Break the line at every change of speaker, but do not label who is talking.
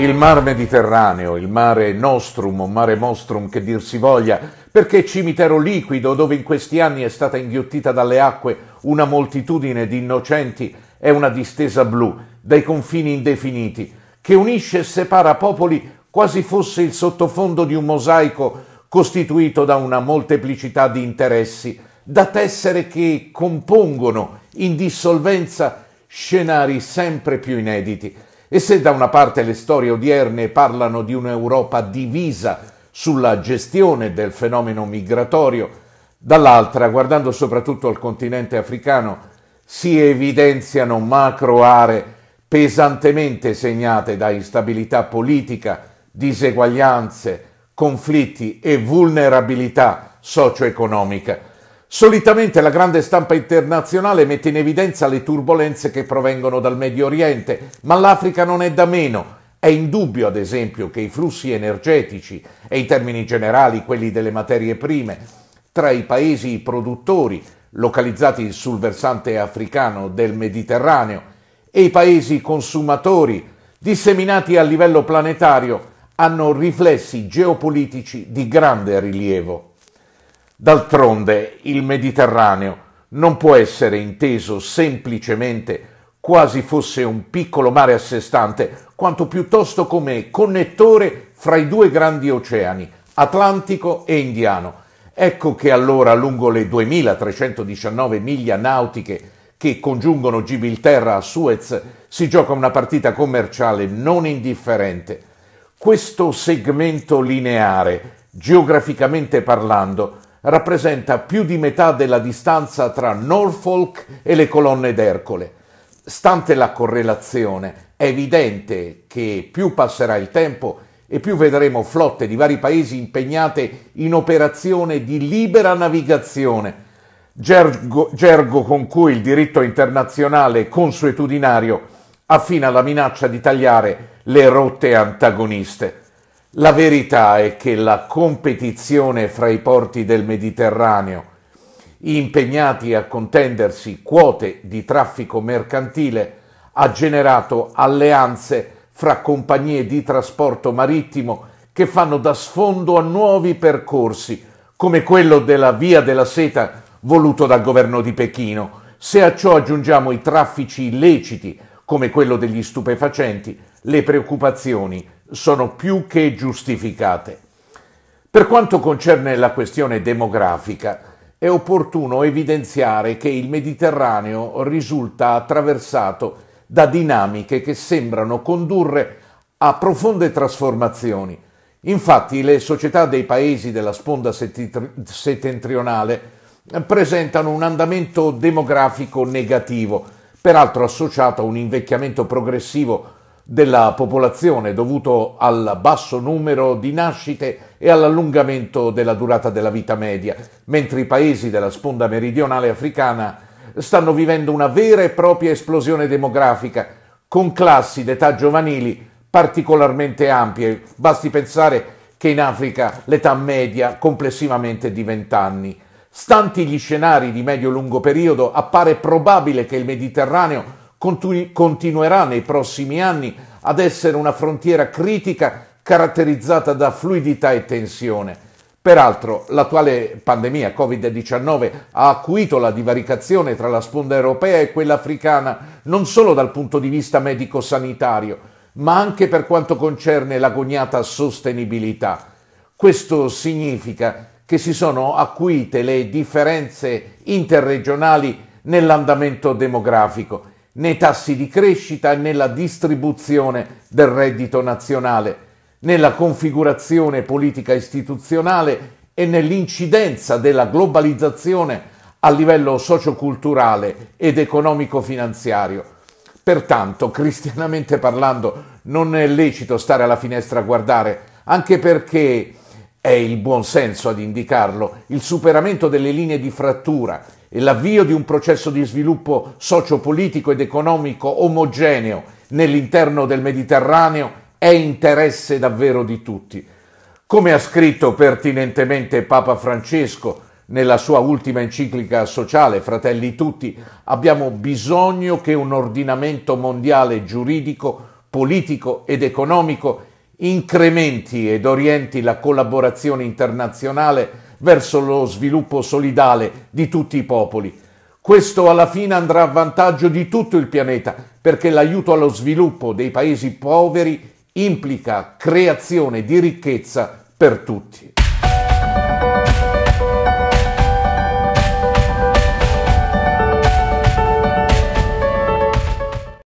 il mar Mediterraneo, il mare nostrum o mare mostrum che dir si voglia, perché cimitero liquido dove in questi anni è stata inghiottita dalle acque una moltitudine di innocenti è una distesa blu, dai confini indefiniti, che unisce e separa popoli quasi fosse il sottofondo di un mosaico costituito da una molteplicità di interessi, da tessere che compongono in dissolvenza scenari sempre più inediti e se da una parte le storie odierne parlano di un'Europa divisa sulla gestione del fenomeno migratorio, dall'altra, guardando soprattutto al continente africano, si evidenziano macro aree pesantemente segnate da instabilità politica, diseguaglianze, conflitti e vulnerabilità socio-economica Solitamente la grande stampa internazionale mette in evidenza le turbulenze che provengono dal Medio Oriente, ma l'Africa non è da meno. È indubbio, ad esempio, che i flussi energetici e in termini generali quelli delle materie prime tra i paesi produttori localizzati sul versante africano del Mediterraneo e i paesi consumatori disseminati a livello planetario hanno riflessi geopolitici di grande rilievo. D'altronde il Mediterraneo non può essere inteso semplicemente quasi fosse un piccolo mare a sé stante, quanto piuttosto come connettore fra i due grandi oceani, Atlantico e Indiano. Ecco che allora lungo le 2319 miglia nautiche che congiungono Gibilterra a Suez si gioca una partita commerciale non indifferente. Questo segmento lineare, geograficamente parlando, rappresenta più di metà della distanza tra Norfolk e le colonne d'Ercole. Stante la correlazione, è evidente che più passerà il tempo e più vedremo flotte di vari paesi impegnate in operazione di libera navigazione, gergo, gergo con cui il diritto internazionale consuetudinario affina la minaccia di tagliare le rotte antagoniste. La verità è che la competizione fra i porti del Mediterraneo, impegnati a contendersi quote di traffico mercantile, ha generato alleanze fra compagnie di trasporto marittimo che fanno da sfondo a nuovi percorsi, come quello della Via della Seta voluto dal governo di Pechino. Se a ciò aggiungiamo i traffici illeciti, come quello degli stupefacenti, le preoccupazioni sono più che giustificate. Per quanto concerne la questione demografica, è opportuno evidenziare che il Mediterraneo risulta attraversato da dinamiche che sembrano condurre a profonde trasformazioni. Infatti le società dei paesi della sponda settentrionale presentano un andamento demografico negativo, peraltro associato a un invecchiamento progressivo della popolazione dovuto al basso numero di nascite e all'allungamento della durata della vita media, mentre i paesi della sponda meridionale africana stanno vivendo una vera e propria esplosione demografica, con classi d'età giovanili particolarmente ampie. Basti pensare che in Africa l'età media complessivamente è di 20 anni. Stanti gli scenari di medio-lungo periodo, appare probabile che il Mediterraneo continuerà nei prossimi anni ad essere una frontiera critica caratterizzata da fluidità e tensione. Peraltro, l'attuale pandemia Covid-19 ha acuito la divaricazione tra la sponda europea e quella africana non solo dal punto di vista medico-sanitario, ma anche per quanto concerne l'agognata sostenibilità. Questo significa che si sono acuite le differenze interregionali nell'andamento demografico, nei tassi di crescita e nella distribuzione del reddito nazionale, nella configurazione politica istituzionale e nell'incidenza della globalizzazione a livello socioculturale ed economico-finanziario. Pertanto, cristianamente parlando, non è lecito stare alla finestra a guardare, anche perché è il buon senso ad indicarlo, il superamento delle linee di frattura e l'avvio di un processo di sviluppo sociopolitico ed economico omogeneo nell'interno del Mediterraneo è interesse davvero di tutti. Come ha scritto pertinentemente Papa Francesco nella sua ultima enciclica sociale, Fratelli tutti, abbiamo bisogno che un ordinamento mondiale giuridico, politico ed economico incrementi ed orienti la collaborazione internazionale verso lo sviluppo solidale di tutti i popoli. Questo alla fine andrà a vantaggio di tutto il pianeta, perché l'aiuto allo sviluppo dei paesi poveri implica creazione di ricchezza per tutti.